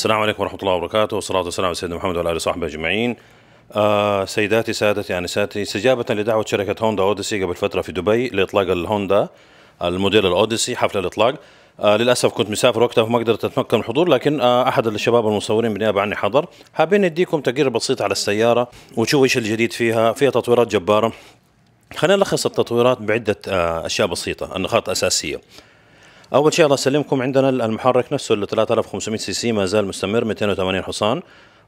السلام عليكم ورحمة الله وبركاته والصلاة والسلام على سيدنا محمد وعلى آله وصحبه أجمعين آه سيداتي سادتي أنساتي استجابة لدعوة شركة هوندا أوديسي قبل فترة في دبي لإطلاق الهوندا الموديل الأوديسي حفل الإطلاق آه للأسف كنت مسافر وقتها فما قدرت أتمكن من الحضور لكن آه أحد الشباب المصورين بالنيابة عني حضر حابين نديكم تقرير بسيط على السيارة وتشوفوا إيش الجديد فيها فيها تطويرات جبارة خلينا نلخص التطويرات بعدة آه، أشياء بسيطة النقاط أساسية اول شيء الله يسلمكم عندنا المحرك نفسه اللي 3500 سي سي ما زال مستمر 280 حصان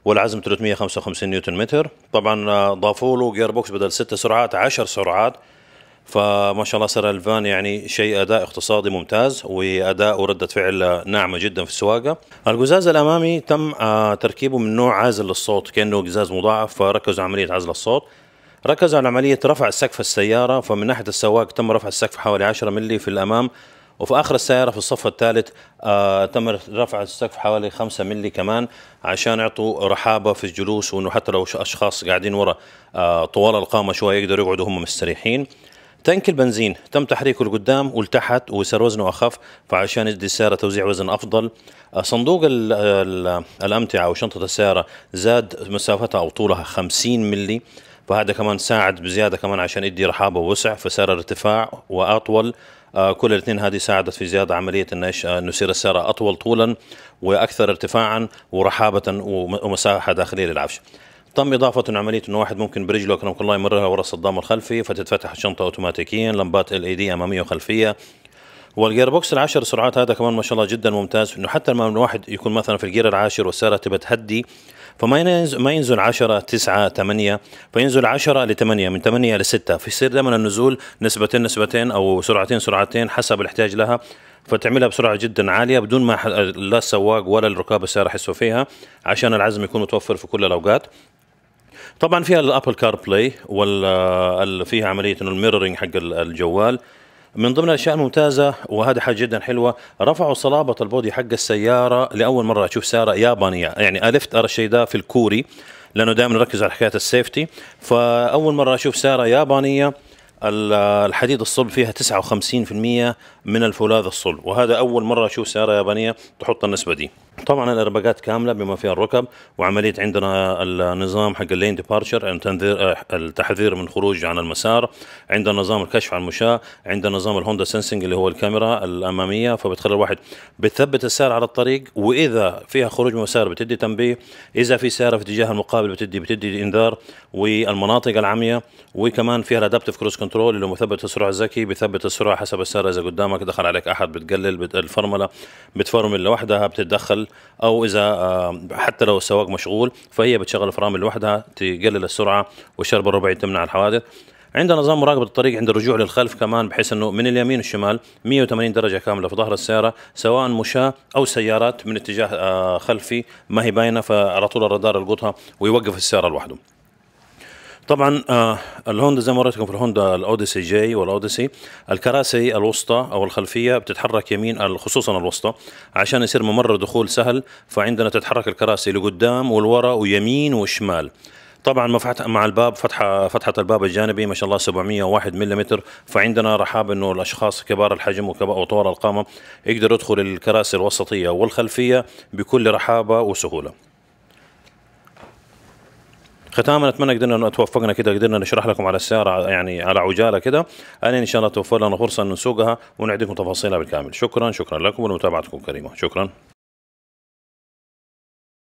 والعزم 355 نيوتن متر طبعا آه، ضافوا له جير بوكس بدل 6 سرعات 10 سرعات فما شاء الله صار الفان يعني شيء اداء اقتصادي ممتاز واداء وردة فعل ناعمه جدا في السواقه. القزاز الامامي تم آه، تركيبه من نوع عازل للصوت كانه قزاز مضاعف فركزوا عمليه عزل الصوت. ركزوا على عمليه رفع سقف السياره فمن ناحيه السواق تم رفع السقف حوالي 10 ملي في الامام وفي اخر السياره في الصف الثالث آه تم رفع السقف حوالي 5 مللي كمان عشان يعطوا رحابه في الجلوس وانه حتى لو اشخاص قاعدين ورا آه طوال القامه شويه يقدروا يقعدوا هم مستريحين تنك البنزين تم تحريكه لقدام ولتحت وصار وزنه اخف فعشان يدي السياره توزيع وزن افضل آه، صندوق الـ الـ الامتعه وشنطه السياره زاد مسافتها او طولها 50 ملي فهذا كمان ساعد بزياده كمان عشان يدي رحابه ووسع فصار ارتفاع واطول آه كل الاثنين هذه ساعدت في زياده عمليه آه، انه يصير السياره اطول طولا واكثر ارتفاعا ورحابه ومساحه داخليه للعفش. تم اضافه إن عمليه انه واحد ممكن برجله اكرمك الله يمرها ورا الصدام الخلفي فتتفتح الشنطه اوتوماتيكيا، لمبات ال اي دي اماميه وخلفيه، والجير بوكس العشر سرعات هذا كمان ما شاء الله جدا ممتاز انه حتى لما الواحد يكون مثلا في الجير العاشر والسياره تبى تهدي فما ينزل ما ينزل 10 9 8 فينزل 10 ل 8 من 8 ل 6 فيصير دائما النزول نسبتين نسبتين او سرعتين سرعتين حسب الاحتياج لها فتعملها بسرعه جدا عاليه بدون ما لا السواق ولا الركاب السياره يحسوا فيها عشان العزم يكون متوفر في كل الاوقات طبعا فيها الابل كار بلاي وال فيها عمليه انه الميرورنج حق الجوال من ضمن الاشياء الممتازه وهذا حاجه جدا حلوه رفعوا صلابه البودي حق السياره لاول مره اشوف سياره يابانيه يعني الفت ارى الشيء ده في الكوري لانه دائما نركز على حكايه السيفتي فاول مره اشوف سياره يابانيه الحديد الصلب فيها 59% من الفولاذ الصلب وهذا اول مره اشوف سياره يابانيه تحط النسبه دي طبعا الارباجات كامله بما فيها الركب وعمليه عندنا النظام حق اللين ديبارتشر التحذير من خروج عن المسار عندنا نظام الكشف عن المشاة عندنا نظام الهوندا سنسنج اللي هو الكاميرا الاماميه فبتخلي الواحد بتثبت السار على الطريق واذا فيها خروج من المسار بتدي تنبيه اذا في سياره في اتجاه المقابل بتدي بتدي انذار والمناطق العمياء وكمان فيها الادابتف كروز كنترول اللي هو مثبت السرعه الذكي بثبت السرعه حسب السياره اذا قدامك دخل عليك احد بتقلل الفرمله بتفرمل لوحدها بتتدخل او اذا آه، حتى لو السواق مشغول فهي بتشغل الفرامل لوحدها تقلل السرعه والشرب الربعي تمنع الحوادث عندنا نظام مراقبة الطريق عند الرجوع للخلف كمان بحيث انه من اليمين والشمال 180 درجة كاملة في ظهر السيارة سواء مشاة او سيارات من اتجاه آه، خلفي ما هي باينة فعلى طول الرادار يلقطها ويوقف السيارة لوحده. طبعا آه، الهوندا زي ما وريتكم في الهوندا الاوديسي جي والاوديسي الكراسي الوسطى او الخلفيه بتتحرك يمين خصوصا الوسطى عشان يصير ممر دخول سهل فعندنا تتحرك الكراسي لقدام والورا ويمين وشمال طبعا مع الباب فتحه فتحه الباب الجانبي ما شاء الله 701 ملم فعندنا رحاب انه الاشخاص كبار الحجم وطوال القامه يقدروا يدخلوا الكراسي الوسطيه والخلفيه بكل رحابه وسهوله ختاما اتمنى قدرنا انه توفقنا كده قدرنا نشرح لكم على السياره يعني على عجاله كده ان ان شاء الله توفر لنا فرصه ان نسوقها ونعطيكم تفاصيلها بالكامل شكرا شكرا لكم ولمتابعتكم كريمه شكرا